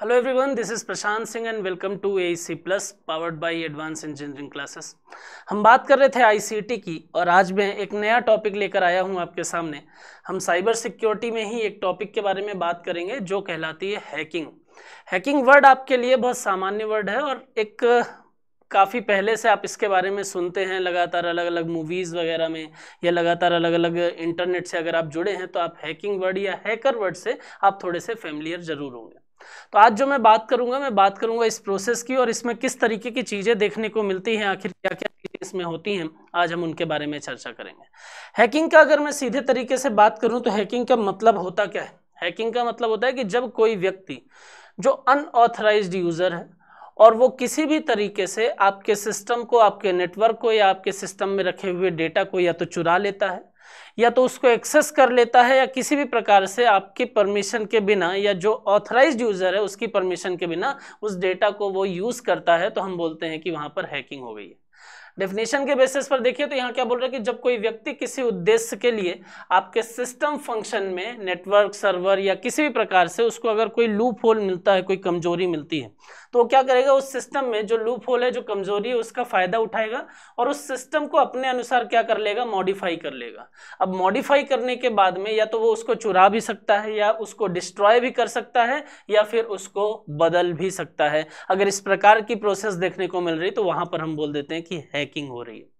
Hello everyone this is Prashant Singh and welcome to A C plus powered by advance engineering classes हम बात कर रहे थे आईसीटी की और आज मैं एक नया टॉपिक लेकर आया हूं आपके सामने हम साइबर सिक्योरिटी में ही एक टॉपिक के बारे में बात करेंगे जो कहलाती है हैकिंग हैकिंग वर्ड आपके लिए बहुत सामान्य वर्ड है और एक काफ़ी पहले से आप इसके बारे में सुनते हैं लगातार अलग अलग मूवीज़ वगैरह में या लगातार अलग अलग इंटरनेट से अगर आप जुड़े हैं तो आप हैकिंग वर्ड या हैकर वर्ड से आप थोड़े से फेमिलियर ज़रूर होंगे तो आज जो मैं बात करूंगा मैं बात करूंगा इस प्रोसेस की और इसमें किस तरीके की चीज़ें देखने को मिलती हैं आखिर क्या क्या चीज़ें इसमें होती हैं आज हम उनके बारे में चर्चा करेंगे हैकिंग का अगर मैं सीधे तरीके से बात करूं तो हैकिंग का मतलब होता क्या है हैकिंग का मतलब होता है कि जब कोई व्यक्ति जो अनऑथराइज यूज़र है और वो किसी भी तरीके से आपके सिस्टम को आपके नेटवर्क को या आपके सिस्टम में रखे हुए डेटा को या तो चुरा लेता है या तो उसको एक्सेस कर लेता है या किसी भी प्रकार से आपकी परमिशन के बिना या जो ऑथराइज यूज़र है उसकी परमिशन के बिना उस डेटा को वो यूज़ करता है तो हम बोलते हैं कि वहाँ पर हैकिंग हो गई है डेफिनेशन के बेसिस पर देखिए तो यहाँ क्या बोल रहा है कि जब कोई व्यक्ति किसी उद्देश्य के लिए आपके सिस्टम फंक्शन में नेटवर्क सर्वर या किसी भी प्रकार से उसको अगर कोई लूप होल मिलता है कोई कमजोरी मिलती है तो क्या करेगा उस सिस्टम में जो लूप होल है जो कमजोरी है उसका फायदा उठाएगा और उस सिस्टम को अपने अनुसार क्या कर लेगा मॉडिफाई कर लेगा अब मॉडिफाई करने के बाद में या तो वो उसको चुरा भी सकता है या उसको डिस्ट्रॉय भी कर सकता है या फिर उसको बदल भी सकता है अगर इस प्रकार की प्रोसेस देखने को मिल रही तो वहां पर हम बोल देते हैं कि हैकिंग हो रही है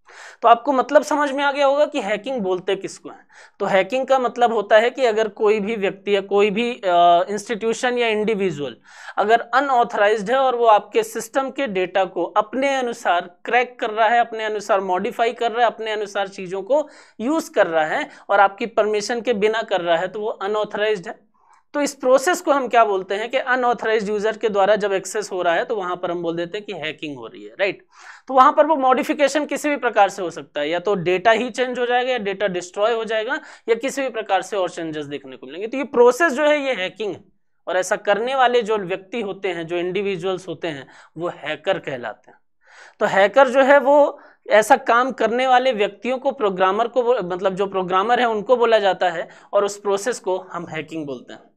तो आपको मतलब समझ में आ गया होगा कि हैकिंग बोलते किसको हैं तो हैकिंग का मतलब होता है कि अगर कोई भी व्यक्ति या कोई भी इंस्टीट्यूशन या इंडिविजुअल अगर अनऑथराइज्ड है और वो आपके सिस्टम के डेटा को अपने अनुसार क्रैक कर रहा है अपने अनुसार मॉडिफाई कर रहा है अपने अनुसार चीज़ों को यूज़ कर रहा है और आपकी परमिशन के बिना कर रहा है तो वो अनऑथराइज है तो इस प्रोसेस को हम क्या बोलते हैं कि अनऑथराइज यूजर के द्वारा जब एक्सेस हो रहा है तो वहां पर हम बोल देते हैं कि हैकिंग हो रही है राइट तो वहां पर वो मॉडिफिकेशन किसी भी प्रकार से हो सकता है या तो डेटा ही चेंज हो जाएगा या डेटा डिस्ट्रॉय हो जाएगा या किसी भी प्रकार से और चेंजेस देखने को मिलेंगे तो ये प्रोसेस जो है ये हैकिंग है और ऐसा करने वाले जो व्यक्ति होते हैं जो इंडिविजुअल्स होते हैं वो हैकर कहलाते हैं तो हैकर जो है वो ऐसा काम करने वाले व्यक्तियों को प्रोग्रामर को मतलब जो प्रोग्रामर है उनको बोला जाता है और उस प्रोसेस को हम हैकिंग बोलते हैं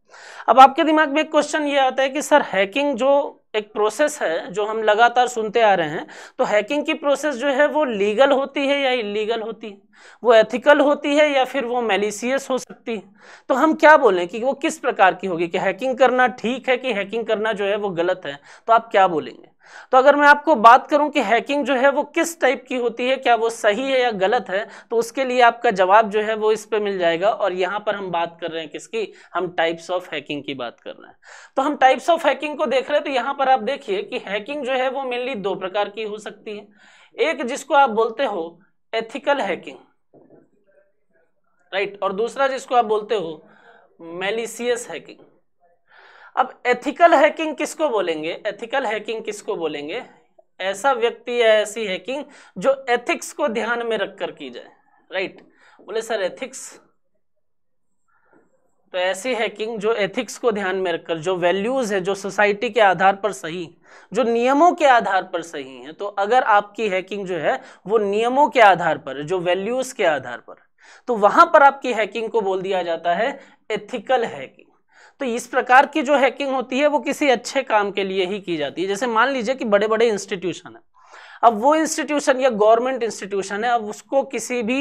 अब आपके दिमाग में एक क्वेश्चन ये आता है कि सर हैकिंग जो एक प्रोसेस है जो हम लगातार सुनते आ रहे हैं तो हैकिंग की प्रोसेस जो है वो लीगल होती है या इलीगल होती है वो एथिकल होती है या फिर वो मेलिसियस हो सकती है तो हम क्या बोलें कि वो किस प्रकार की होगी कि हैकिंग करना ठीक है कि हैकिंग करना जो है वो गलत है तो आप क्या बोलेंगे तो अगर मैं आपको बात करूं कि हैकिंग जो है वो किस टाइप की होती है क्या वो सही है या गलत है तो उसके लिए आपका जवाब जो है वो इस पे मिल जाएगा और यहाँ पर हम बात कर रहे हैं किसकी हम टाइप्स ऑफ हैकिंग की बात कर रहे हैं तो हम टाइप्स ऑफ हैकिंग को देख रहे हैं तो यहाँ पर आप देखिए कि हैकिंग जो है वो मेनली दो प्रकार की हो सकती है एक जिसको आप बोलते हो एथिकल हैकिंग राइट और दूसरा जिसको आप बोलते हो मेलिसियस हैकिंग अब एथिकल हैकिंग किसको बोलेंगे एथिकल हैकिंग किसको बोलेंगे ऐसा व्यक्ति या ऐसी हैकिंग जो एथिक्स को ध्यान में रखकर की जाए राइट बोले सर एथिक्स तो ऐसी हैकिंग जो एथिक्स को ध्यान में रखकर जो वैल्यूज़ है जो सोसाइटी के आधार पर सही जो नियमों के आधार पर सही है तो अगर आपकी हैकिंग जो है वो नियमों के आधार पर जो वैल्यूज़ के आधार पर तो वहां पर आपकी हैकिंग को बोल दिया जाता है एथिकल हैकिंग तो इस प्रकार की जो हैकिंग होती है वो किसी अच्छे काम के लिए ही की जाती है जैसे मान लीजिए कि बड़े बड़े इंस्टीट्यूशन है अब वो इंस्टीट्यूशन या गवर्नमेंट इंस्टीट्यूशन है अब उसको किसी भी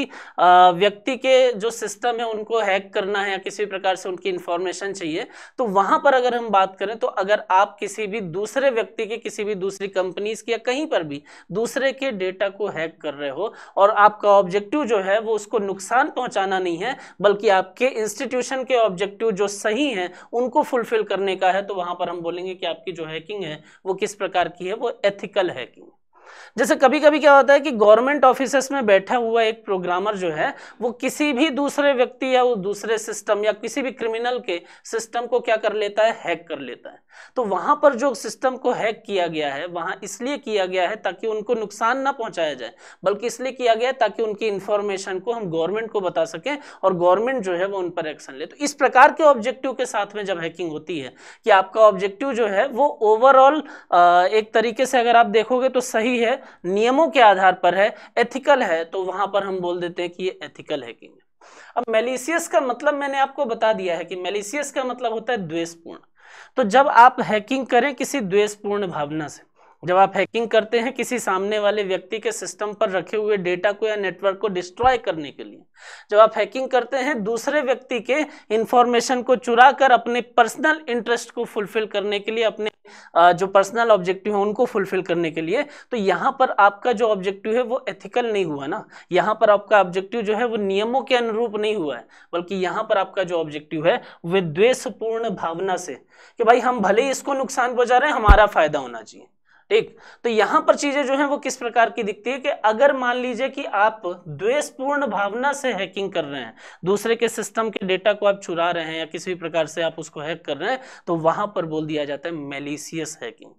व्यक्ति के जो सिस्टम है उनको हैक करना है या किसी प्रकार से उनकी इंफॉर्मेशन चाहिए तो वहां पर अगर हम बात करें तो अगर आप किसी भी दूसरे व्यक्ति के किसी भी दूसरी कंपनीज की या कहीं पर भी दूसरे के डेटा को हैक कर रहे हो और आपका ऑब्जेक्टिव जो है वो उसको नुकसान पहुंचाना नहीं है बल्कि आपके इंस्टीट्यूशन के ऑब्जेक्टिव जो सही हैं उनको फुलफिल करने का है तो वहां पर हम बोलेंगे कि आपकी जो हैकिंग है वो किस प्रकार की है वो एथिकल हैकिंग जैसे कभी कभी क्या होता है कि गवर्नमेंट ऑफिस में बैठा हुआ एक प्रोग्रामर जो है वो किसी भी दूसरे व्यक्ति या दूसरे सिस्टम या किसी भी क्रिमिनल के सिस्टम को क्या कर लेता है हैक कर लेता है तो वहां पर जो सिस्टम को हैक किया गया है वहां इसलिए किया गया है ताकि उनको नुकसान ना पहुंचाया जाए बल्कि इसलिए किया गया है ताकि उनकी इंफॉर्मेशन को हम गवर्नमेंट को बता सकें और गवर्नमेंट जो है वो उन पर एक्शन ले तो इस प्रकार के ऑब्जेक्टिव के साथ में जब हैकिंग होती है कि आपका ऑब्जेक्टिव जो है वो ओवरऑल एक तरीके से अगर आप देखोगे तो सही ली है नियमों के आधार पर है एथिकल है तो वहां पर हम बोल देते हैं कि ये एथिकल हैकिंग है अब मेलिसियस का मतलब मैंने आपको बता दिया है कि मेलिसियस का मतलब होता है द्वेषपूर्ण तो जब आप हैकिंग करें किसी द्वेषपूर्ण भावना से जब आप हैकिंग करते हैं किसी सामने वाले व्यक्ति के सिस्टम पर रखे हुए डेटा को या नेटवर्क को डिस्ट्रॉय करने के लिए जब आप हैकिंग करते हैं दूसरे व्यक्ति के इंफॉर्मेशन को चुरा कर अपने पर्सनल इंटरेस्ट को फुलफिल करने के लिए अपने जो पर्सनल ऑब्जेक्टिव है उनको फुलफिल करने के लिए तो यहाँ पर आपका जो ऑब्जेक्टिव है वो एथिकल नहीं हुआ ना यहाँ पर आपका ऑब्जेक्टिव जो है वो नियमों के अनुरूप नहीं हुआ है बल्कि यहाँ पर आपका जो ऑब्जेक्टिव है वे द्वेषपूर्ण भावना से कि भाई हम भले इसको नुकसान पहुंचा रहे हैं हमारा फायदा होना चाहिए ठीक तो यहां पर चीजें जो है वो किस प्रकार की दिखती है कि अगर मान लीजिए कि आप द्वेषपूर्ण भावना से हैकिंग कर रहे हैं दूसरे के सिस्टम के डेटा को आप चुरा रहे हैं या किसी भी प्रकार से आप उसको हैक कर रहे हैं तो वहां पर बोल दिया जाता है मेलिसियस हैकिंग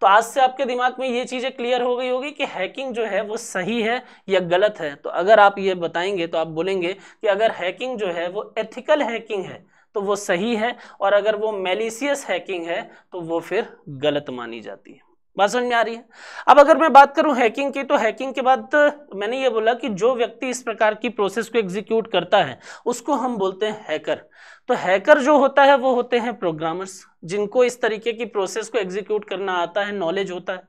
तो आज से आपके दिमाग में ये चीजें क्लियर हो गई होगी कि हैकिंग जो है वो सही है या गलत है तो अगर आप ये बताएंगे तो आप बोलेंगे कि अगर हैकिंग जो है वो एथिकल हैकिंग है तो वो सही है और अगर वो मेलिसियस हैकिंग है तो वो फिर गलत मानी जाती है बात समझ में आ रही है अब अगर मैं बात करूं हैकिंग की तो हैकिंग के बाद मैंने ये बोला कि जो व्यक्ति इस प्रकार की प्रोसेस को एग्जीक्यूट करता है उसको हम बोलते हैं हैकर तो हैकर जो होता है वो होते हैं प्रोग्रामर्स जिनको इस तरीके की प्रोसेस को एग्जीक्यूट करना आता है नॉलेज होता है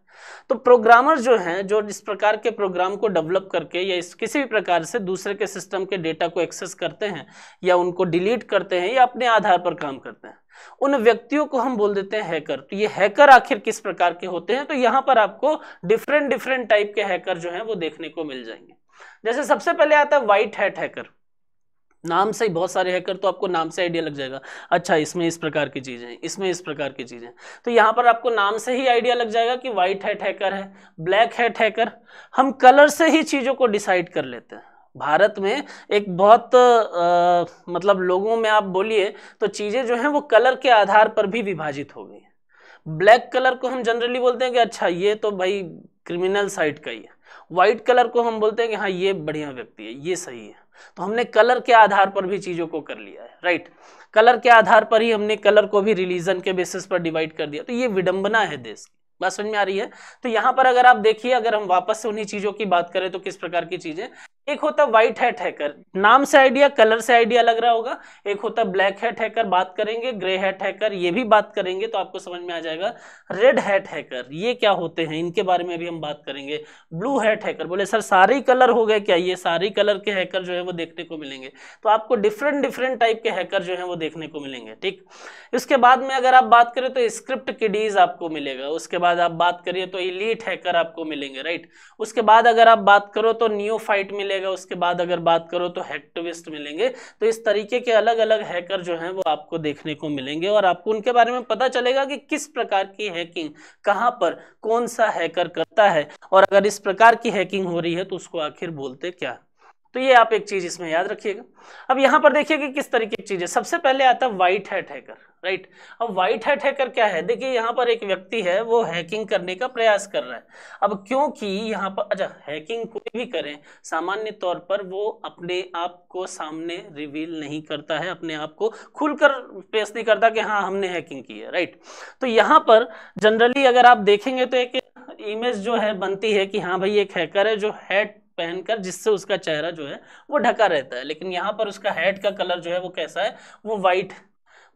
तो प्रोग्रामर जो हैं जो इस प्रकार के प्रोग्राम को डेवलप करके या इस किसी भी प्रकार से दूसरे के सिस्टम के डेटा को एक्सेस करते हैं या उनको डिलीट करते हैं या अपने आधार पर काम करते हैं उन व्यक्तियों को हम बोल देते हैं हैकर तो ये हैकर आखिर किस प्रकार के होते हैं तो यहाँ पर आपको डिफरेंट डिफरेंट टाइप के हैकर जो हैं वो देखने को मिल जाएंगे जैसे सबसे पहले आता है व्हाइट हैट हैकर नाम से ही बहुत सारे हैकर तो आपको नाम से आइडिया लग जाएगा अच्छा इसमें इस प्रकार की चीज़ें इसमें इस प्रकार की चीज़ें तो यहाँ पर आपको नाम से ही आइडिया लग जाएगा कि वाइट हैट हैकर है ब्लैक हैट हैकर हम कलर से ही चीज़ों को डिसाइड कर लेते हैं भारत में एक बहुत आ, मतलब लोगों में आप बोलिए तो चीज़ें जो हैं वो कलर के आधार पर भी विभाजित हो गई ब्लैक कलर को हम जनरली बोलते हैं कि अच्छा ये तो भाई क्रिमिनल साइड का ही है वाइट कलर को हम बोलते हैं कि हाँ ये बढ़िया व्यक्ति है ये सही है तो हमने कलर के आधार पर भी चीज़ों को कर लिया है राइट कलर के आधार पर ही हमने कलर को भी रिलीजन के बेसिस पर डिवाइड कर दिया तो ये विडंबना है देश की बात समझ में आ रही है तो यहाँ पर अगर आप देखिए अगर हम वापस से उन्हीं चीज़ों की बात करें तो किस प्रकार की चीज़ें एक होता व्हाइट हैट हैकर नाम से आइडिया कलर से आइडिया लग रहा होगा एक होता ब्लैक हैट हैकर बात करेंगे ग्रे हैट हैकर ये भी बात करेंगे तो आपको समझ में आ जाएगा रेड हैट हैकर ये क्या होते हैं इनके बारे में भी हम बात करेंगे ब्लू हैट हैकर बोले सर सारे कलर हो गए क्या ये सारे कलर के हैकर जो है वो देखने को मिलेंगे तो आपको डिफरेंट डिफरेंट टाइप के हैकर जो है वो देखने को मिलेंगे ठीक इसके बाद में अगर आप बात करें तो स्क्रिप्ट किडीज आपको मिलेगा उसके बाद आप बात करिए तो इलीट हैकर आपको मिलेंगे राइट उसके बाद अगर आप बात करो तो न्यू फाइट मिलेगा जाएगा उसके बाद अगर बात करो तो हैक्टिविस्ट मिलेंगे तो इस तरीके के अलग अलग हैकर जो हैं वो आपको देखने को मिलेंगे और आपको उनके बारे में पता चलेगा कि किस प्रकार की हैकिंग कहाँ पर कौन सा हैकर करता है और अगर इस प्रकार की हैकिंग हो रही है तो उसको आखिर बोलते क्या तो ये आप एक चीज इसमें याद रखिएगा अब यहां पर देखिए कि किस तरीके की चीज है सबसे पहले आता है व्हाइट हैट हैकर राइट अब व्हाइट हैट हैकर क्या है देखिए यहाँ पर एक व्यक्ति है वो हैकिंग करने का प्रयास कर रहा है अब क्योंकि यहाँ पर अच्छा हैकिंग कोई भी करें सामान्य तौर पर वो अपने आप को सामने रिवील नहीं करता है अपने आप को खुलकर पेश नहीं करता कि हाँ हमने हैकिंग की है राइट तो यहाँ पर जनरली अगर आप देखेंगे तो एक इमेज जो है बनती है कि हाँ भाई एक हैकर है जो हैट पहनकर जिससे उसका चेहरा जो है वो ढका रहता है लेकिन यहाँ पर उसका हेड का कलर जो है वो कैसा है वो वाइट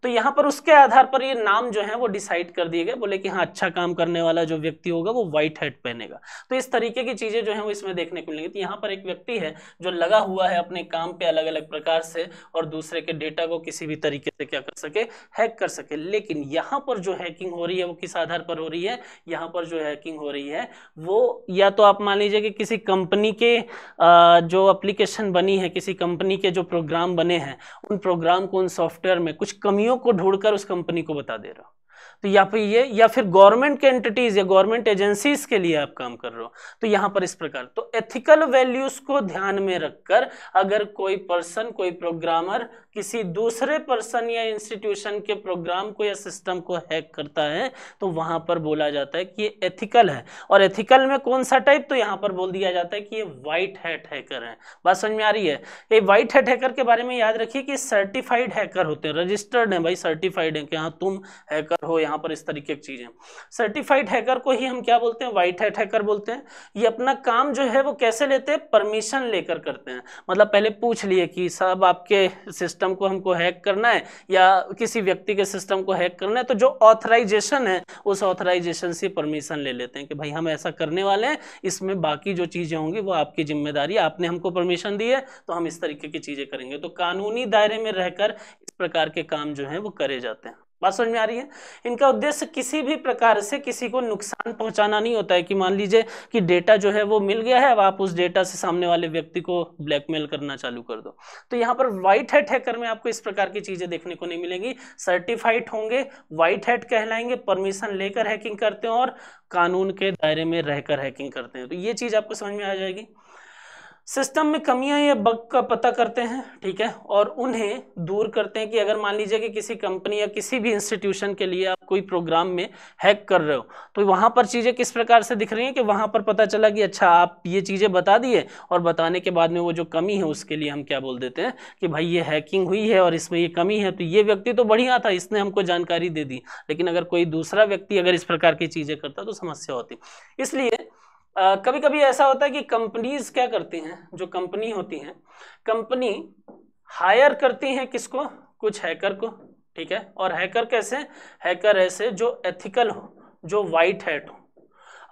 तो यहाँ पर उसके आधार पर ये नाम जो है वो डिसाइड कर दिए गए बोले कि हाँ अच्छा काम करने वाला जो व्यक्ति होगा वो व्हाइट हेड पहनेगा तो इस तरीके की चीजें जो है वो इसमें देखने को मिलेंगी तो यहाँ पर एक व्यक्ति है जो लगा हुआ है अपने काम पे अलग अलग प्रकार से और दूसरे के डेटा को किसी भी तरीके से क्या कर सके हैक कर सके लेकिन यहाँ पर जो हैकिंग हो रही है वो किस आधार पर हो रही है यहाँ पर जो हैकिंग हो रही है वो या तो आप मान लीजिए कि किसी कंपनी के जो अप्लीकेशन बनी है किसी कंपनी के जो प्रोग्राम बने हैं उन प्रोग्राम को उन सॉफ्टवेयर में कुछ कमियों को ढूंढकर उस कंपनी को बता दे रहा तो या फिर ये या फिर गवर्नमेंट के एंटिटीज या गवर्नमेंट एजेंसीज के लिए आप काम कर रहे हो तो यहाँ पर इस प्रकार तो एथिकल वैल्यूज को ध्यान में रखकर अगर कोई पर्सन कोई प्रोग्रामर किसी दूसरे पर्सन या इंस्टीट्यूशन के प्रोग्राम को या सिस्टम को हैक करता है तो वहां पर बोला जाता है कि ये एथिकल है और एथिकल में कौन सा टाइप तो यहाँ पर बोल दिया जाता है कि ये व्हाइट हैट हैकर है बात समझ में आ रही है ये व्हाइट हैट हैकर के बारे में याद रखिए कि सर्टिफाइड हैकर होते हैं रजिस्टर्ड है भाई सर्टिफाइड है कि हाँ तुम हैकर हो यहाँ यहाँ पर इस तरीके की चीज़ें सर्टिफाइड हैकर को ही हम क्या बोलते हैं वाइट हैट हैकर बोलते हैं ये अपना काम जो है वो कैसे लेते हैं परमिशन लेकर करते हैं मतलब पहले पूछ लिए कि सब आपके सिस्टम को हमको हैक करना है या किसी व्यक्ति के सिस्टम को हैक करना है तो जो ऑथराइजेशन है उस ऑथराइजेशन से परमिशन ले लेते हैं कि भाई हम ऐसा करने वाले हैं इसमें बाकी जो चीज़ें होंगी वो आपकी जिम्मेदारी आपने हमको परमिशन दी है तो हम इस तरीके की चीज़ें करेंगे तो कानूनी दायरे में रहकर इस प्रकार के काम जो है वो करे जाते हैं बात समझ में आ रही है इनका उद्देश्य किसी भी प्रकार से किसी को नुकसान पहुंचाना नहीं होता है कि मान लीजिए कि डेटा जो है वो मिल गया है अब आप उस डेटा से सामने वाले व्यक्ति को ब्लैकमेल करना चालू कर दो तो यहाँ पर व्हाइट हेट हैकर में आपको इस प्रकार की चीजें देखने को नहीं मिलेंगी सर्टिफाइड होंगे व्हाइट हेट कहलाएंगे परमिशन लेकर हैकिंग करते हैं और कानून के दायरे में रहकर हैकिंग करते हैं तो ये चीज आपको समझ में आ जाएगी सिस्टम में कमियां या बग का पता करते हैं ठीक है और उन्हें दूर करते हैं कि अगर मान लीजिए कि किसी कंपनी या किसी भी इंस्टीट्यूशन के लिए आप कोई प्रोग्राम में हैक कर रहे हो तो वहां पर चीज़ें किस प्रकार से दिख रही हैं कि वहां पर पता चला कि अच्छा आप ये चीज़ें बता दिए और बताने के बाद में वो जो कमी है उसके लिए हम क्या बोल देते हैं कि भाई ये हैकिंग हुई है और इसमें ये कमी है तो ये व्यक्ति तो बढ़िया था इसने हमको जानकारी दे दी लेकिन अगर कोई दूसरा व्यक्ति अगर इस प्रकार की चीज़ें करता तो समस्या होती इसलिए कभी कभी ऐसा होता है कि कंपनीज क्या करती हैं जो कंपनी होती हैं कंपनी हायर करती हैं किसको कुछ हैकर को ठीक है और हैकर कैसे हैकर ऐसे जो एथिकल हो जो वाइट हैट हो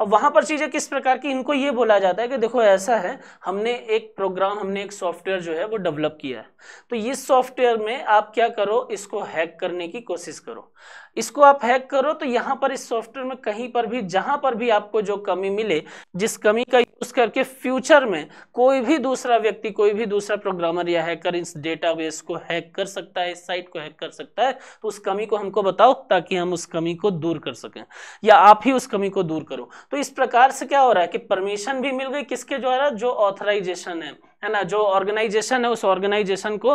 अब वहाँ पर चीज़ें किस प्रकार की इनको ये बोला जाता है कि देखो ऐसा है हमने एक प्रोग्राम हमने एक सॉफ्टवेयर जो है वो डेवलप किया है तो इस सॉफ्टवेयर में आप क्या करो इसको हैक करने की कोशिश करो इसको आप हैक करो तो यहाँ पर इस सॉफ्टवेयर में कहीं पर भी जहां पर भी आपको जो कमी मिले जिस कमी का यूज़ करके फ्यूचर में कोई भी दूसरा व्यक्ति कोई भी दूसरा प्रोग्रामर या हैकर इस डेटाबेस को हैक कर सकता है इस साइट को हैक कर सकता है तो उस कमी को हमको बताओ ताकि हम उस कमी को दूर कर सकें या आप ही उस कमी को दूर करो तो इस प्रकार से क्या हो रहा है कि परमिशन भी मिल गई किसके द्वारा जो ऑथराइजेशन है है ना जो ऑर्गेनाइजेशन है उस ऑर्गेनाइजेशन को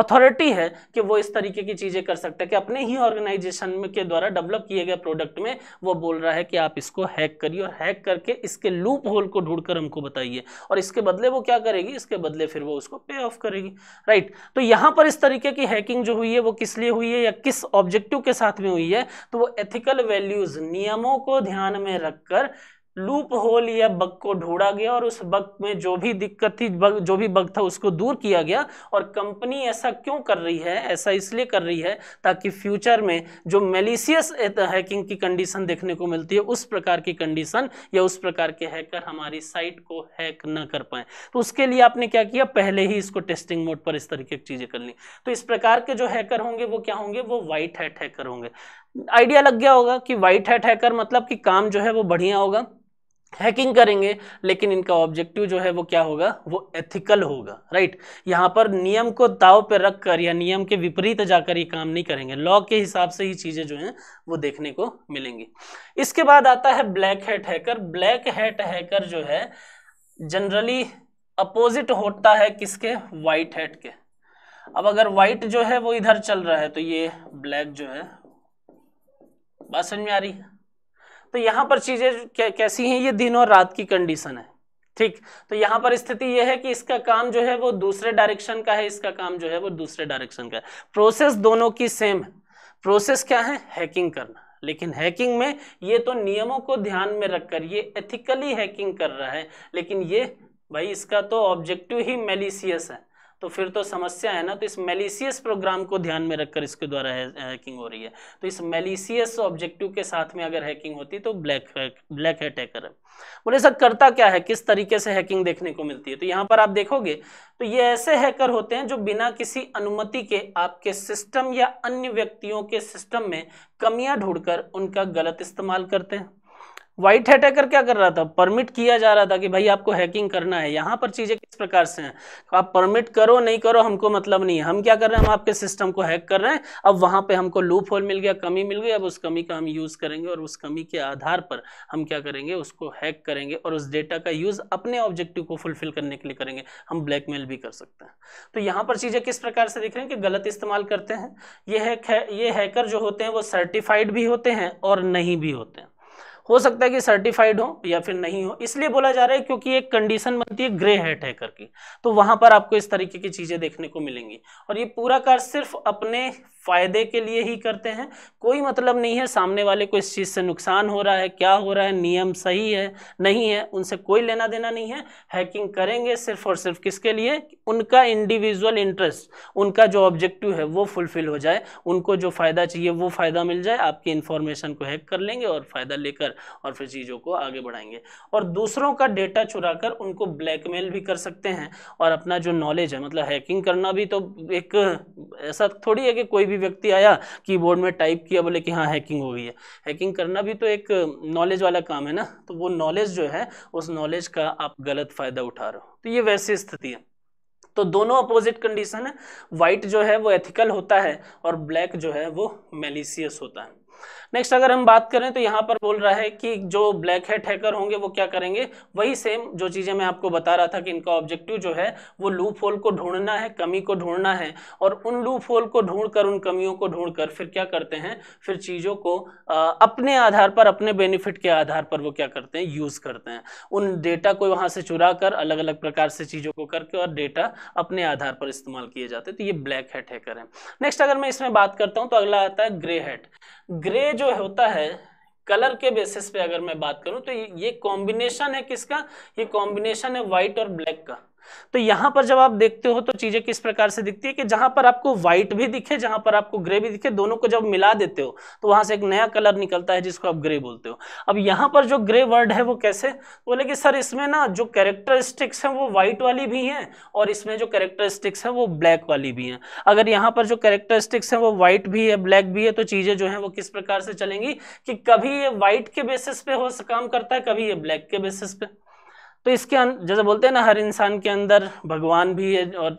अथॉरिटी है कि वो इस तरीके की चीज़ें कर सकता है कि अपने ही ऑर्गेनाइजेशन में के द्वारा डेवलप किए गए प्रोडक्ट में वो बोल रहा है कि आप इसको हैक करिए और हैक करके इसके लूप होल को ढूंढ कर हमको बताइए और इसके बदले वो क्या करेगी इसके बदले फिर वो उसको पे ऑफ करेगी राइट तो यहाँ पर इस तरीके की हैकिंग जो हुई है वो किस लिए हुई है या किस ऑब्जेक्टिव के साथ में हुई है तो वो एथिकल वैल्यूज नियमों को ध्यान में रखकर लूप होल या बग को ढूंढा गया और उस बग में जो भी दिक्कत थी बग जो भी बग था उसको दूर किया गया और कंपनी ऐसा क्यों कर रही है ऐसा इसलिए कर रही है ताकि फ्यूचर में जो मेलिसियस हैकिंग की कंडीशन देखने को मिलती है उस प्रकार की कंडीशन या उस प्रकार के हैकर हमारी साइट को हैक ना कर पाए तो उसके लिए आपने क्या किया पहले ही इसको टेस्टिंग मोड पर इस तरीके की चीज़ें कर ली तो इस प्रकार के जो हैकर होंगे वो क्या होंगे वो व्हाइट हैट हैकर होंगे आइडिया लग गया होगा कि व्हाइट हैट हैकर मतलब कि काम जो है वो बढ़िया होगा हैकिंग करेंगे लेकिन इनका ऑब्जेक्टिव जो है वो क्या होगा वो एथिकल होगा राइट यहाँ पर नियम को दाव पर रख कर या नियम के विपरीत जाकर ये काम नहीं करेंगे लॉ के हिसाब से ही चीज़ें जो हैं वो देखने को मिलेंगी इसके बाद आता है black hat hacker black hat hacker जो है जनरली अपोजिट होता है किसके वाइट हैट के अब अगर वाइट जो है वो इधर चल रहा है तो ये ब्लैक जो है बात समझ में आ रही है तो यहाँ पर चीज़ें कैसी हैं ये दिन और रात की कंडीशन है ठीक तो यहाँ पर स्थिति यह है कि इसका काम जो है वो दूसरे डायरेक्शन का है इसका काम जो है वो दूसरे डायरेक्शन का है प्रोसेस दोनों की सेम है प्रोसेस क्या है हैकिंग करना लेकिन हैकिंग में ये तो नियमों को ध्यान में रखकर ये एथिकली हैकिंग कर रहा है लेकिन ये भाई इसका तो ऑब्जेक्टिव ही मेलिसियस है तो फिर तो समस्या है ना तो इस मेलिसियस प्रोग्राम को ध्यान में रखकर इसके द्वारा हैकिंग हो रही है तो इस मेलिसियस ऑब्जेक्टिव के साथ में अगर हैकिंग होती तो ब्लैक ब्लैक हेट हैकर है बोले सर करता क्या है किस तरीके से हैकिंग देखने को मिलती है तो यहाँ पर आप देखोगे तो ये ऐसे हैकर होते हैं जो बिना किसी अनुमति के आपके सिस्टम या अन्य व्यक्तियों के सिस्टम में कमियां ढूंढकर उनका गलत इस्तेमाल करते हैं व्हाइट अटैकर क्या कर रहा था परमिट किया जा रहा था कि भाई आपको हैकिंग करना है यहाँ पर चीज़ें किस प्रकार से हैं तो आप परमिट करो नहीं करो हमको मतलब नहीं है हम क्या कर रहे हैं हम आपके सिस्टम को हैक कर रहे हैं अब वहाँ पे हमको लूप होल मिल गया कमी मिल गई अब उस कमी का हम यूज़ करेंगे और उस कमी के आधार पर हम क्या करेंगे उसको हैक करेंगे और उस डेटा का यूज़ अपने ऑब्जेक्टिव को फुलफिल करने के लिए करेंगे हम ब्लैकमेल भी कर सकते हैं तो यहाँ पर चीज़ें किस प्रकार से दिख रहे हैं कि गलत इस्तेमाल करते हैं ये हैक है ये हैकर जो होते हैं वो सर्टिफाइड भी होते हैं और नहीं भी होते हैं हो सकता है कि सर्टिफाइड हो या फिर नहीं हो इसलिए बोला जा रहा है क्योंकि एक कंडीशन बनती है ग्रे हेट है करके तो वहां पर आपको इस तरीके की चीजें देखने को मिलेंगी और ये पूरा कार्य सिर्फ अपने फायदे के लिए ही करते हैं कोई मतलब नहीं है सामने वाले को इस चीज़ से नुकसान हो रहा है क्या हो रहा है नियम सही है नहीं है उनसे कोई लेना देना नहीं है हैकिंग करेंगे सिर्फ और सिर्फ किसके लिए उनका इंडिविजुअल इंटरेस्ट उनका जो ऑब्जेक्टिव है वो फुलफिल हो जाए उनको जो फ़ायदा चाहिए वो फ़ायदा मिल जाए आपकी इन्फॉर्मेशन को हैक कर लेंगे और फ़ायदा लेकर और फिर चीज़ों को आगे बढ़ाएंगे और दूसरों का डेटा चुरा कर उनको ब्लैकमेल भी कर सकते हैं और अपना जो नॉलेज है मतलब हैकिंग करना भी तो एक ऐसा थोड़ी है कि कोई भी व्यक्ति आया कीबोर्ड में टाइप किया बोले कि हाँ हैकिंग हो गई है हैकिंग करना भी तो एक नॉलेज वाला काम है ना तो वो नॉलेज जो है उस नॉलेज का आप गलत फ़ायदा उठा रहे हो तो ये वैसी स्थिति है तो दोनों अपोजिट कंडीशन है वाइट जो है वो एथिकल होता है और ब्लैक जो है वो मेलिसियस होता है नेक्स्ट अगर हम बात करें तो यहाँ पर बोल रहा है कि जो ब्लैक हेड हैकर होंगे वो क्या करेंगे वही सेम जो चीज़ें मैं आपको बता रहा था कि इनका ऑब्जेक्टिव जो है वो लूप होल को ढूंढना है कमी को ढूंढना है और उन लूप होल को ढूंढ कर उन कमियों को ढूंढ कर फिर क्या करते हैं फिर चीज़ों को आ, अपने आधार पर अपने बेनिफिट के आधार पर वो क्या करते हैं यूज़ करते हैं उन डेटा को वहाँ से चुरा कर अलग अलग प्रकार से चीज़ों को करके और डेटा अपने आधार पर इस्तेमाल किए जाते हैं तो ये ब्लैक हेड हैकर है नेक्स्ट अगर मैं इसमें बात करता हूँ तो अगला आता है ग्रे हेड ग्रे जो होता है कलर के बेसिस पे अगर मैं बात करूं तो ये कॉम्बिनेशन है किसका ये कॉम्बिनेशन है व्हाइट और ब्लैक का तो यहां पर जब आप देखते हो तो चीजें किस प्रकार से दिखती है कि जहां पर आपको व्हाइट भी दिखे जहां पर आपको ग्रे भी दिखे दोनों को जब मिला देते हो तो वहां से एक नया कलर निकलता है जिसको आप ग्रे बोलते हो अब यहां पर जो ग्रे वर्ड है वो कैसे बोले कि सर इसमें ना जो कैरेक्टरिस्टिक्स है वो व्हाइट वाली भी है और इसमें जो कैरेक्टरिस्टिक्स है वो ब्लैक वाली भी है अगर यहां पर जो कैरेक्टरिस्टिक्स है वो व्हाइट भी है ब्लैक भी है तो चीजें जो है वो किस प्रकार से चलेंगी कि कभी ये व्हाइट के बेसिस पे हो काम करता है कभी ये ब्लैक के बेसिस पे तो इसके जैसे बोलते हैं ना हर इंसान के अंदर भगवान भी है और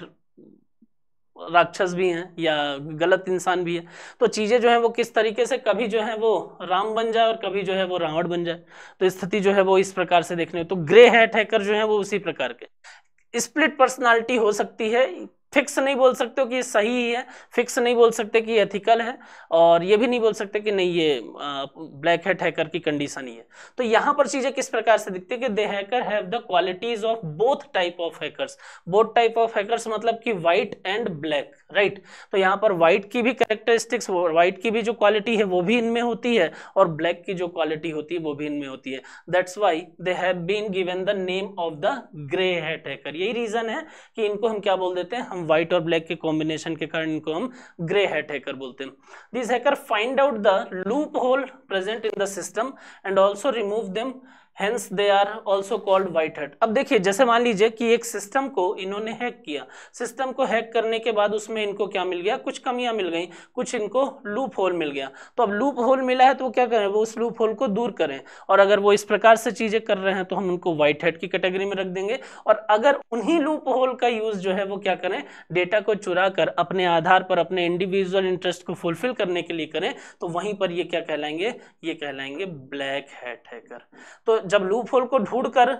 राक्षस भी हैं या गलत इंसान भी है तो चीज़ें जो है वो किस तरीके से कभी जो है वो राम बन जाए और कभी जो है वो रावण बन जाए तो स्थिति जो है वो इस प्रकार से देखने तो ग्रे हैट हैकर जो है वो उसी प्रकार के स्प्लिट पर्सनालिटी हो सकती है फिक्स नहीं बोल सकते हो कि ये सही ही है फिक्स नहीं बोल सकते कि एथिकल है और ये भी नहीं बोल सकते कि नहीं ये ब्लैक हेट हैकर की कंडीशन ही है तो यहाँ पर चीज़ें किस प्रकार से दिखती है कि they hacker have the qualities of both type of hackers both type of hackers मतलब कि वाइट एंड ब्लैक राइट तो यहाँ पर वाइट की भी करेक्टरिस्टिक्स वाइट की भी जो क्वालिटी है वो भी इनमें होती है और ब्लैक की जो क्वालिटी होती है वो भी इनमें होती है that's why they have been given the name of the grey hat hacker यही रीजन है कि इनको हम क्या बोल देते हैं हम व्हाइट और ब्लैक के कॉम्बिनेशन के कारण इनको हम ग्रे हैट हैकर बोलते हैं this hacker find out the loophole present in the system and also remove them hence they are also called white hat अब देखिए जैसे मान लीजिए कि एक सिस्टम को इन्होंने हैक किया सिस्टम को हैक करने के बाद उसमें इनको क्या मिल गया कुछ कमियां मिल गई कुछ इनको लूप होल मिल गया तो अब लूप होल मिला है तो वो क्या करें वो उस लूप होल को दूर करें और अगर वो इस प्रकार से चीज़ें कर रहे हैं तो हम उनको वाइट हेड की कैटेगरी में रख देंगे और अगर उन्हीं लूप होल का यूज़ जो है वो क्या करें डेटा को चुरा कर अपने आधार पर अपने इंडिविजुअल इंटरेस्ट को फुलफिल करने के लिए करें तो वहीं पर ये क्या कहलाएंगे ये कहलाएंगे ब्लैक हैट हैकर तो जब लूप होल को ढूंढ कर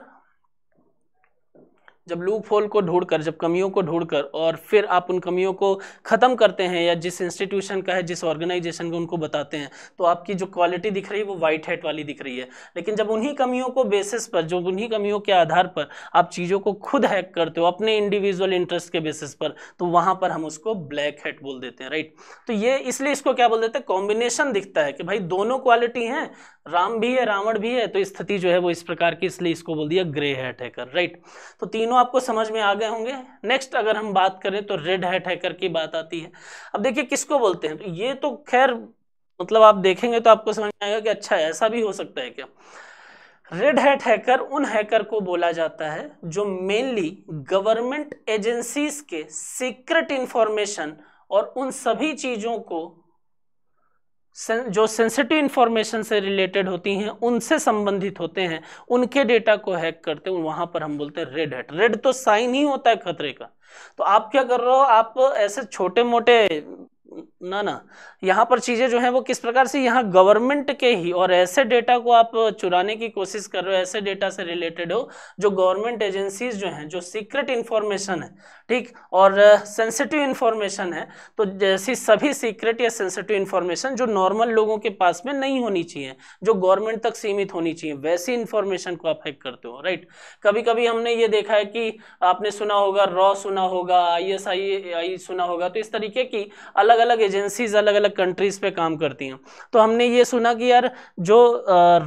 जब लूप होल को ढूंढ कर जब कमियों को ढूंढ कर और फिर आप उन कमियों को ख़त्म करते हैं या जिस इंस्टीट्यूशन का है जिस ऑर्गेनाइजेशन को उनको बताते हैं तो आपकी जो क्वालिटी दिख रही है वो वाइट हेट वाली दिख रही है लेकिन जब उन्हीं कमियों को बेसिस पर जो उन्हीं कमियों के आधार पर आप चीज़ों को खुद हैक करते हो अपने इंडिविजुअल इंटरेस्ट के बेसिस पर तो वहाँ पर हम उसको ब्लैक हेट बोल देते हैं राइट तो ये इसलिए इसको क्या बोल देते हैं कॉम्बिनेशन दिखता है कि भाई दोनों क्वालिटी हैं राम भी है रावण भी है तो स्थिति जो है वो इस प्रकार की इसलिए इसको बोल दिया ग्रे हैट हैकर राइट तो तीनों आपको समझ में आ गए होंगे नेक्स्ट अगर हम बात करें तो रेड हैट हैकर की बात आती है अब देखिए किसको बोलते हैं तो ये तो खैर मतलब आप देखेंगे तो आपको समझ में आएगा कि अच्छा ऐसा भी हो सकता है क्या रेड हैट हैकर उन हैकर को बोला जाता है जो मेनली गवर्नमेंट एजेंसीज के सीक्रेट इंफॉर्मेशन और उन सभी चीज़ों को जो सेंसिटिव इन्फॉर्मेशन से रिलेटेड होती हैं उनसे संबंधित होते हैं उनके डेटा को हैक करते हैं वहां पर हम बोलते हैं रेड हैट रेड तो साइन ही होता है खतरे का तो आप क्या कर रहे हो आप ऐसे छोटे मोटे ना ना यहाँ पर चीज़ें जो हैं वो किस प्रकार से यहाँ गवर्नमेंट के ही और ऐसे डेटा को आप चुराने की कोशिश कर रहे हो ऐसे डेटा से रिलेटेड हो जो गवर्नमेंट एजेंसीज जो हैं जो सीक्रेट इन्फॉर्मेशन है ठीक और सेंसिटिव इन्फॉर्मेशन है तो जैसी सभी सीक्रेट या सेंसिटिव इन्फॉर्मेशन जो नॉर्मल लोगों के पास में नहीं होनी चाहिए जो गवर्नमेंट तक सीमित होनी चाहिए वैसी इन्फॉर्मेशन को आप हैक करते हो राइट कभी कभी हमने ये देखा है कि आपने सुना होगा रॉ सुना होगा आई एस आई आई सुना होगा तो इस तरीके की अलग अलग एजेंसीज अलग अलग कंट्रीज पे काम करती हैं तो हमने ये सुना कि यार जो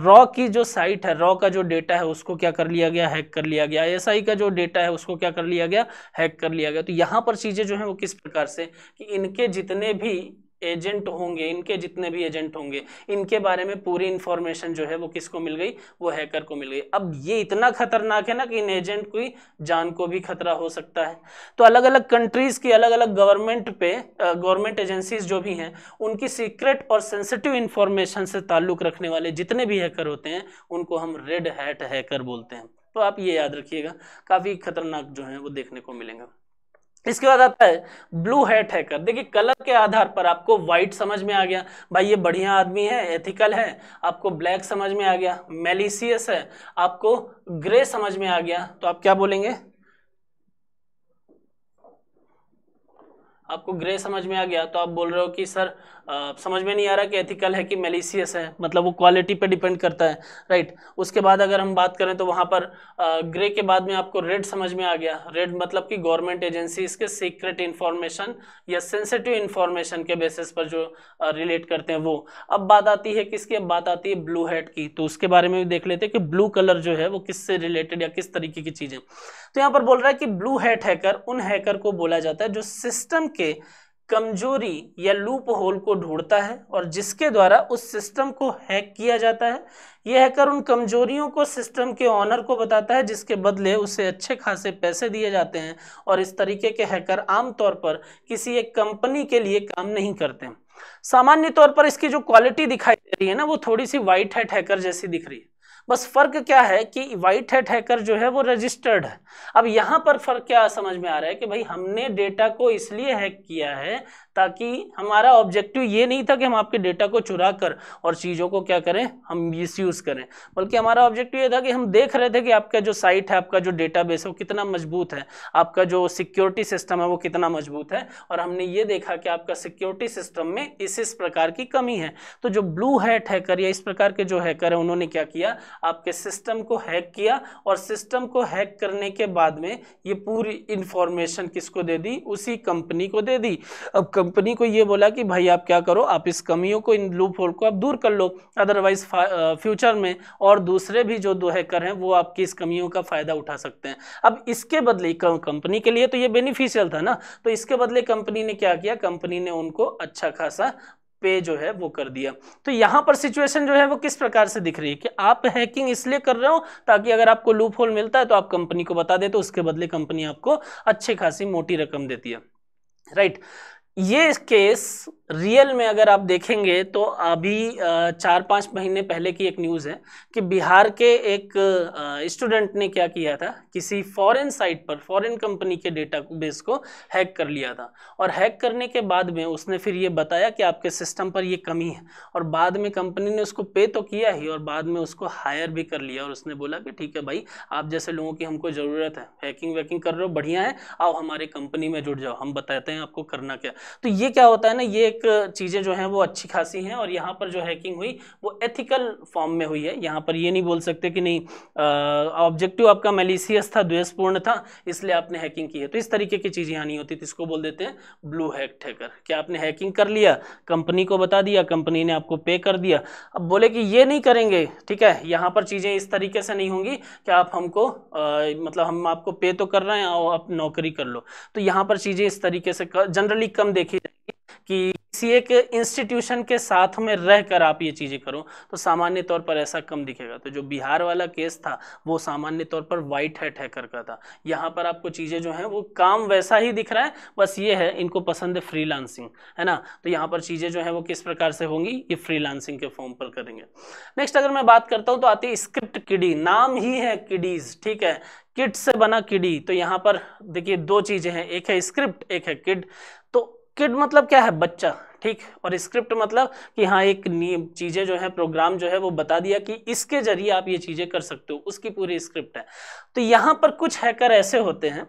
रॉ की जो साइट है रॉ का जो डेटा है उसको क्या कर लिया गया हैक कर लिया गया एस का जो डेटा है उसको क्या कर लिया गया हैक कर लिया गया तो यहाँ पर चीज़ें जो है वो किस प्रकार से कि इनके जितने भी एजेंट होंगे इनके जितने भी एजेंट होंगे इनके बारे में पूरी इंफॉर्मेशन जो है वो किसको मिल गई वो हैकर को मिल गई अब ये इतना खतरनाक है ना कि इन एजेंट की जान को भी खतरा हो सकता है तो अलग अलग कंट्रीज की अलग अलग गवर्नमेंट पे गवर्नमेंट एजेंसीज जो भी हैं उनकी सीक्रेट और सेंसिटिव इन्फॉर्मेशन से ताल्लुक रखने वाले जितने भी हैकर होते हैं उनको हम रेड हैट हैकर बोलते हैं तो आप ये याद रखिएगा काफ़ी खतरनाक जो है वो देखने को मिलेंगे इसके बाद आता है ब्लू हैट हैकर देखिए कलर के आधार पर आपको व्हाइट समझ में आ गया भाई ये बढ़िया आदमी है एथिकल है आपको ब्लैक समझ में आ गया मेलिसियस है आपको ग्रे समझ में आ गया तो आप क्या बोलेंगे आपको ग्रे समझ में आ गया तो आप बोल रहे हो कि सर आ, समझ में नहीं आ रहा कि एथिकल है कि मेलिसियस है मतलब वो क्वालिटी पे डिपेंड करता है राइट उसके बाद अगर हम बात करें तो वहाँ पर ग्रे के बाद में आपको रेड समझ में आ गया रेड मतलब कि गवर्नमेंट एजेंसीज के सीक्रेट इन्फॉर्मेशन या सेंसिटिव इन्फॉर्मेशन के बेसिस पर जो रिलेट करते हैं वो अब बात आती है किसकी अब बात आती है ब्लू हेड की तो उसके बारे में भी देख लेते हैं कि ब्लू कलर जो है वो किससे रिलेटेड या किस तरीके की चीज़ें तो यहाँ पर बोल रहा है कि ब्लू हेड हैकर उन हैकर को बोला जाता है जो सिस्टम के कमजोरी या लूप होल को ढूंढता है और जिसके द्वारा उस सिस्टम को हैक किया जाता है यह हैकर उन कमजोरियों को सिस्टम के ऑनर को बताता है जिसके बदले उसे अच्छे खासे पैसे दिए जाते हैं और इस तरीके के हैकर आमतौर पर किसी एक कंपनी के लिए काम नहीं करते सामान्य तौर पर इसकी जो क्वालिटी दिखाई दे रही है ना वो थोड़ी सी वाइट हैट हैकर जैसी दिख रही है बस फर्क क्या है कि वाइट हेट हैकर जो है वो रजिस्टर्ड है अब यहाँ पर फर्क क्या समझ में आ रहा है कि भाई हमने डेटा को इसलिए हैक किया है ताकि हमारा ऑब्जेक्टिव ये नहीं था कि हम आपके डेटा को चुरा कर और चीज़ों को क्या करें हम मिस यूज़ करें बल्कि हमारा ऑब्जेक्टिव ये था कि हम देख रहे थे कि आपका जो साइट है आपका जो डेटा बेस है वो कितना मजबूत है आपका जो सिक्योरिटी सिस्टम है वो कितना मजबूत है और हमने ये देखा कि आपका सिक्योरिटी सिस्टम में इस इस प्रकार की कमी है तो जो ब्लू हैट हैकर या इस प्रकार के जो हैकर है उन्होंने क्या किया आपके सिस्टम को हैक किया और सिस्टम को हैक करने के बाद में ये पूरी इंफॉर्मेशन किसको दे दी उसी कंपनी को दे दी अब कंपनी को ये बोला कि भाई आप क्या करो आप इस कमियों को इन लूप होल को आप दूर कर लो अदरवाइज फ्यूचर में और दूसरे भी जो दो हैकर हैं वो आपकी इस कमियों का फायदा उठा सकते हैं अब इसके बदले कंपनी के लिए तो ये बेनिफिशियल था ना तो इसके बदले कंपनी ने क्या किया कंपनी ने उनको अच्छा खासा पे जो है वो कर दिया तो यहाँ पर सिचुएशन जो है वो किस प्रकार से दिख रही है कि आप हैकिंग इसलिए कर रहे हो ताकि अगर आपको लूप होल मिलता है तो आप कंपनी को बता दे तो उसके बदले कंपनी आपको अच्छी खासी मोटी रकम देती है राइट right. ये केस रियल में अगर आप देखेंगे तो अभी चार पाँच महीने पहले की एक न्यूज़ है कि बिहार के एक स्टूडेंट ने क्या किया था किसी फॉरेन साइट पर फॉरेन कंपनी के डेटा बेस को हैक कर लिया था और हैक करने के बाद में उसने फिर ये बताया कि आपके सिस्टम पर ये कमी है और बाद में कंपनी ने उसको पे तो किया ही और बाद में उसको हायर भी कर लिया और उसने बोला कि ठीक है भाई आप जैसे लोगों की हमको ज़रूरत है हैकिंग वैकिंग कर रहे हो बढ़िया है आओ हमारे कंपनी में जुड़ जाओ हम बताते हैं आपको करना क्या तो ये क्या होता है ना ये एक चीज़ें जो हैं वो अच्छी खासी हैं और यहाँ पर जो हैकिंग हुई वो एथिकल फॉर्म में हुई है यहाँ पर ये नहीं बोल सकते कि नहीं ऑब्जेक्टिव आपका मेलिसियस था द्वेषपूर्ण था इसलिए आपने हैकिंग की है तो इस तरीके की चीज़ यहाँ नहीं होती तो इसको बोल देते हैं ब्लू हैक ठेकर क्या आपने हैकिंग कर लिया कंपनी को बता दिया कंपनी ने आपको पे कर दिया अब बोले कि ये नहीं करेंगे ठीक है यहाँ पर चीज़ें इस तरीके से नहीं होंगी कि आप हमको मतलब हम आपको पे तो कर रहे हैं आप नौकरी कर लो तो यहाँ पर चीज़ें इस तरीके से जनरली कम देखी जाएगी कि किसी एक इंस्टीट्यूशन के साथ में रहकर आप ये चीज़ें करो तो सामान्य तौर पर ऐसा कम दिखेगा तो जो बिहार वाला केस था वो सामान्य तौर पर वाइट हैट हैकर का था यहाँ पर आपको चीज़ें जो हैं वो काम वैसा ही दिख रहा है बस ये है इनको पसंद है फ्री है ना तो यहाँ पर चीज़ें जो है वो किस प्रकार से होंगी ये फ्री के फॉर्म पर करेंगे नेक्स्ट अगर मैं बात करता हूँ तो आती है स्क्रिप्ट किडी नाम ही है किडीज ठीक है किट से बना किडी तो यहाँ पर देखिए दो चीज़ें हैं एक है स्क्रिप्ट एक है किड किड मतलब क्या है बच्चा ठीक और स्क्रिप्ट मतलब कि हाँ एक चीज़ें जो है प्रोग्राम जो है वो बता दिया कि इसके जरिए आप ये चीज़ें कर सकते हो उसकी पूरी स्क्रिप्ट है तो यहाँ पर कुछ हैकर ऐसे होते हैं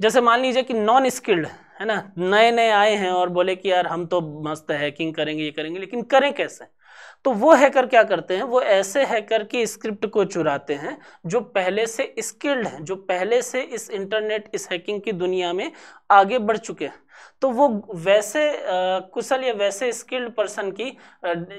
जैसे मान लीजिए कि नॉन स्किल्ड है ना नए नए आए हैं और बोले कि यार हम तो मस्त हैकिंग करेंगे ये करेंगे लेकिन करें कैसे तो वो हैकर क्या करते हैं वो ऐसे हैकर की स्क्रिप्ट को चुराते हैं जो पहले से स्किल्ड हैं जो पहले से इस इंटरनेट इस हैकिंग की दुनिया में आगे बढ़ चुके हैं तो वो वैसे कुशल या वैसे स्किल्ड पर्सन की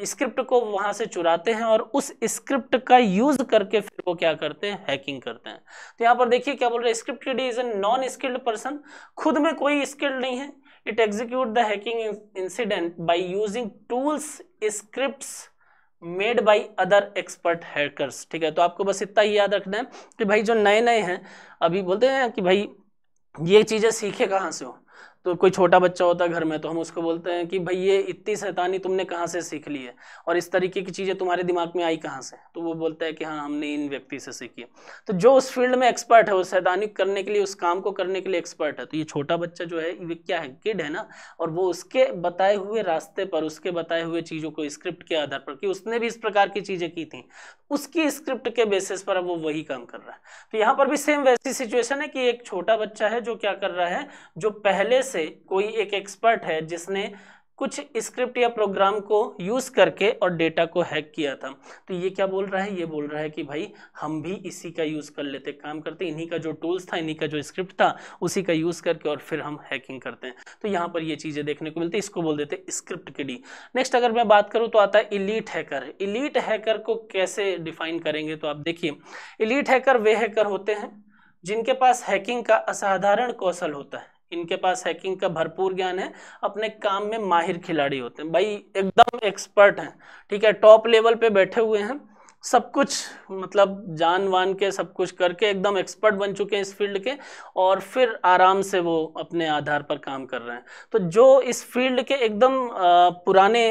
स्क्रिप्ट को वहाँ से चुराते हैं और उस स्क्रिप्ट का यूज करके फिर वो क्या करते हैं हैकिंग करते हैं तो यहाँ पर देखिए क्या बोल रहे हैं script is a non skilled person खुद में कोई स्किल्ड नहीं है it execute the hacking incident by using tools scripts made by other expert hackers ठीक है तो आपको बस इतना ही याद रखना है कि भाई जो नए नए हैं अभी बोलते हैं कि भाई ये चीज़ें सीखे कहाँ से हो तो कोई छोटा बच्चा होता है घर में तो हम उसको बोलते हैं कि भाई ये इतनी शैतानी तुमने कहाँ से सीख ली है और इस तरीके की चीज़ें तुम्हारे दिमाग में आई कहाँ से तो वो बोलता है कि हाँ हमने इन व्यक्ति से सीखी है तो जो उस फील्ड में एक्सपर्ट है वो शैतानी करने के लिए उस काम को करने के लिए एक्सपर्ट है तो ये छोटा बच्चा जो है क्या है किड है ना और वो उसके बताए हुए रास्ते पर उसके बताए हुए चीज़ों को स्क्रिप्ट के आधार पर कि उसने भी इस प्रकार की चीज़ें की थी उसकी स्क्रिप्ट के बेसिस पर अब वो वही काम कर रहा है तो यहाँ पर भी सेम वैसी सिचुएशन है कि एक छोटा बच्चा है जो क्या कर रहा है जो पहले से से कोई एक एक्सपर्ट है जिसने कुछ स्क्रिप्ट या प्रोग्राम को यूज़ करके और डेटा को हैक किया था तो ये क्या बोल रहा है ये बोल रहा है कि भाई हम भी इसी का यूज़ कर लेते काम करते इन्हीं का जो टूल्स था इन्हीं का जो स्क्रिप्ट था उसी का यूज़ करके और फिर हम हैकिंग करते हैं तो यहाँ पर ये चीज़ें देखने को मिलती है इसको बोल देते स्क्रिप्ट की डी नेक्स्ट अगर मैं बात करूँ तो आता है इलीट हैकर इलीट हैकर को कैसे डिफाइन करेंगे तो आप देखिए इलीट हैकर वे हैकर होते हैं जिनके पास हैकिंग का असाधारण कौशल होता है इनके पास हैकिंग का भरपूर ज्ञान है अपने काम में माहिर खिलाड़ी होते हैं भाई एकदम एक्सपर्ट हैं ठीक है टॉप लेवल पे बैठे हुए हैं सब कुछ मतलब जान वान के सब कुछ करके एकदम एक्सपर्ट बन चुके हैं इस फील्ड के और फिर आराम से वो अपने आधार पर काम कर रहे हैं तो जो इस फील्ड के एकदम पुराने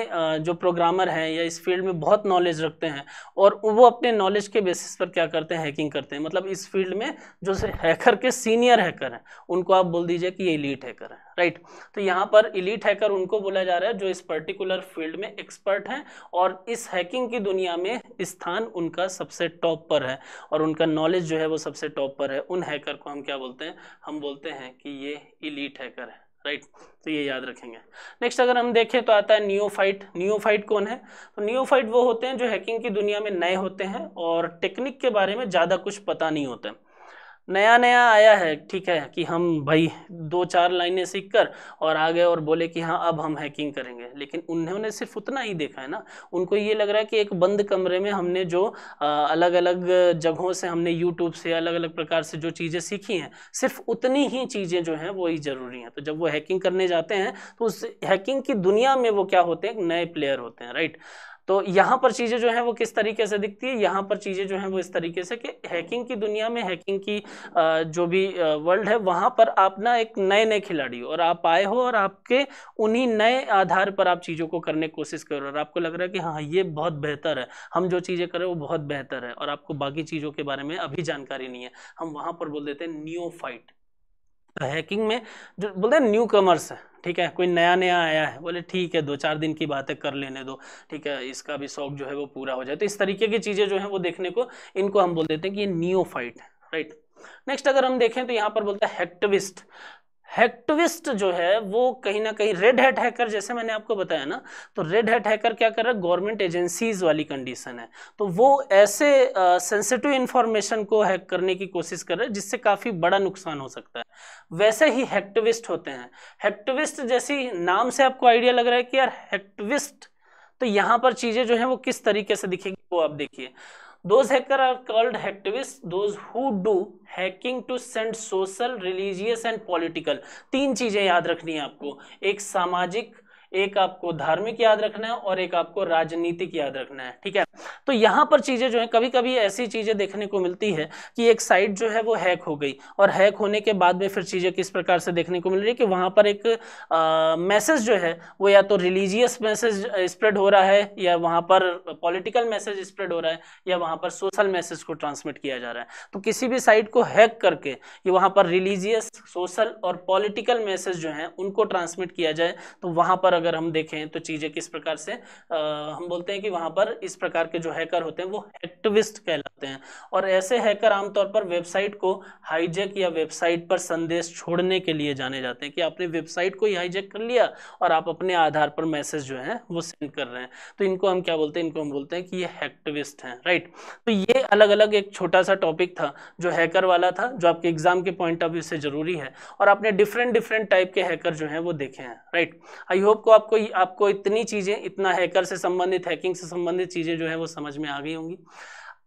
जो प्रोग्रामर हैं या इस फील्ड में बहुत नॉलेज रखते हैं और वो अपने नॉलेज के बेसिस पर क्या करते हैं हैकिंग करते हैं मतलब इस फील्ड में जो हैकर के सीनियर हैकर हैं उनको आप बोल दीजिए कि ये लीड हैकर हैं राइट तो यहाँ पर इलीट हैकर उनको बोला जा रहा है जो इस पर्टिकुलर फील्ड में एक्सपर्ट हैं और इस हैकिंग की दुनिया में स्थान उनका सबसे टॉप पर है और उनका नॉलेज जो है वो सबसे टॉप पर है उन हैकर को हम क्या बोलते हैं हम बोलते हैं कि ये इलीट हैकर है राइट तो ये याद रखेंगे नेक्स्ट अगर हम देखें तो आता है नियोफाइट नियोफाइट कौन है तो नियोफाइट वो होते हैं जो हैकिंग की दुनिया में नए होते हैं और टेक्निक के बारे में ज़्यादा कुछ पता नहीं होता है नया नया आया है ठीक है कि हम भाई दो चार लाइनें सीख कर और आ गए और बोले कि हाँ अब हम हैकिंग करेंगे लेकिन उन्होंने सिर्फ उतना ही देखा है ना उनको ये लग रहा है कि एक बंद कमरे में हमने जो अलग अलग जगहों से हमने यूट्यूब से अलग अलग प्रकार से जो चीज़ें सीखी हैं सिर्फ उतनी ही चीज़ें जो हैं वही ज़रूरी हैं तो जब वो हैकिंग करने जाते हैं तो उस हैकिंग की दुनिया में वो क्या होते हैं नए प्लेयर होते हैं राइट तो यहाँ पर चीज़ें जो है वो किस तरीके से दिखती है यहाँ पर चीज़ें जो है वो इस तरीके से कि हैकिंग की दुनिया में हैकिंग की जो भी वर्ल्ड है वहां पर आप ना एक नए नए खिलाड़ी हो और आप आए हो और आपके उन्हीं नए आधार पर आप चीज़ों को करने की कोशिश करो और आपको लग रहा है कि हाँ ये बहुत बेहतर है हम जो चीज़ें करें वो बहुत बेहतर है और आपको बाकी चीज़ों के बारे में अभी जानकारी नहीं है हम वहाँ पर बोल देते हैं न्यू फाइट हैकिंग में जो बोलते हैं न्यू कमर्स है ठीक है कोई नया नया आया है बोले ठीक है दो चार दिन की बातें कर लेने दो ठीक है इसका भी शौक जो है वो पूरा हो जाए तो इस तरीके की चीज़ें जो है वो देखने को इनको हम बोल देते हैं कि ये नियोफाइट राइट नेक्स्ट अगर हम देखें तो यहाँ पर बोलता है हेक्टिविस्ट हैक्टिविस्ट जो है वो कहीं ना कहीं रेड हैट हैकर जैसे मैंने आपको बताया ना तो रेड हैट हैकर क्या कर रहा है गवर्नमेंट एजेंसीज वाली कंडीशन है तो वो ऐसे सेंसिटिव uh, इन्फॉर्मेशन को हैक करने की कोशिश कर रहे हैं जिससे काफ़ी बड़ा नुकसान हो सकता है वैसे ही हैक्टिविस्ट होते हैं हैक्टिविस्ट जैसी नाम से आपको आइडिया लग रहा है कि यार हैक्टिविस्ट तो यहाँ पर चीज़ें जो है वो किस तरीके से दिखेगी वो आप देखिए those hacker are called hacktivists those who do hacking to send social religious and political तीन चीजें याद रखनी है आपको एक सामाजिक एक आपको धार्मिक याद रखना है और एक आपको राजनीतिक याद रखना है ठीक है तो यहाँ पर चीज़ें जो है कभी कभी ऐसी चीज़ें देखने को मिलती है कि एक साइट जो है वो हैक हो गई और हैक होने के बाद में फिर चीज़ें किस प्रकार से देखने को मिल रही है कि वहां पर एक मैसेज जो है वो या तो रिलीजियस मैसेज स्प्रेड हो रहा है या वहां पर पॉलिटिकल मैसेज स्प्रेड हो रहा है या वहां पर सोशल मैसेज को ट्रांसमिट किया जा रहा है तो किसी भी साइट को हैक करके ये वहां पर रिलीजियस सोशल और पॉलिटिकल मैसेज जो है उनको ट्रांसमिट किया जाए तो वहां पर अगर अगर हम देखें तो चीज़ें किस प्रकार से आ, हम बोलते हैं कि वहां पर इस प्रकार के जो हैकर होते हैं वो एक्टिविस्ट कहलाते हैं और ऐसे हैकर आमतौर पर वेबसाइट को हाईजेक या वेबसाइट पर संदेश छोड़ने के लिए जाने जाते हैं कि आपने वेबसाइट को ही हाईजेक कर लिया और आप अपने आधार पर मैसेज जो है वो सेंड कर रहे हैं तो इनको हम क्या बोलते हैं इनको हम बोलते हैं कि ये हैक्टिविस्ट हैं राइट तो ये अलग अलग एक छोटा सा टॉपिक था जो हैकर वाला था जो आपके एग्जाम के पॉइंट ऑफ व्यू से जरूरी है और आपने डिफरेंट डिफरेंट टाइप के हैकर जो हैं वो देखे हैं राइट आई होप आपको आपको आपको इतनी चीज़ें इतना हैकर से संबंधित हैकिंग से संबंधित चीज़ें जो है वो समझ में आ गई होंगी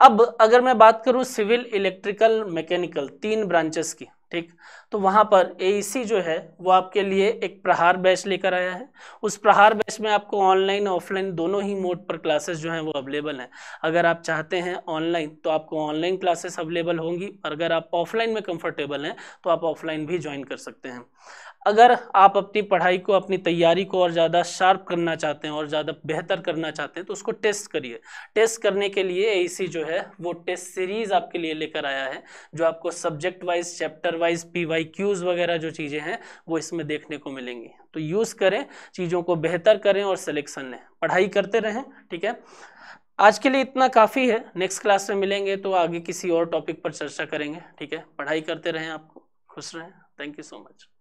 अब अगर मैं बात करूं सिविल इलेक्ट्रिकल मैकेनिकल तीन ब्रांचेस की ठीक तो वहां पर एईसी e जो है वो आपके लिए एक प्रहार बैच लेकर आया है उस प्रहार बैच में आपको ऑनलाइन ऑफलाइन दोनों ही मोड पर क्लासेस जो हैं वो अवेलेबल हैं अगर आप चाहते हैं ऑनलाइन तो आपको ऑनलाइन क्लासेस अवेलेबल होंगी और अगर आप ऑफलाइन में कंफर्टेबल हैं तो आप ऑफलाइन भी ज्वाइन कर सकते हैं अगर आप अपनी पढ़ाई को अपनी तैयारी को और ज़्यादा शार्प करना चाहते हैं और ज़्यादा बेहतर करना चाहते हैं तो उसको टेस्ट करिए टेस्ट करने के लिए ए e जो है वो टेस्ट सीरीज़ आपके लिए लेकर आया है जो आपको subject wise chapter wise P Y Qs वगैरह जो चीज़ें हैं वो इसमें देखने को मिलेंगी तो यूज़ करें चीज़ों को बेहतर करें और सिलेक्शन लें पढ़ाई करते रहें ठीक है आज के लिए इतना काफ़ी है नेक्स्ट क्लास में मिलेंगे तो आगे किसी और टॉपिक पर चर्चा करेंगे ठीक है पढ़ाई करते रहें आपको खुश रहें थैंक यू सो मच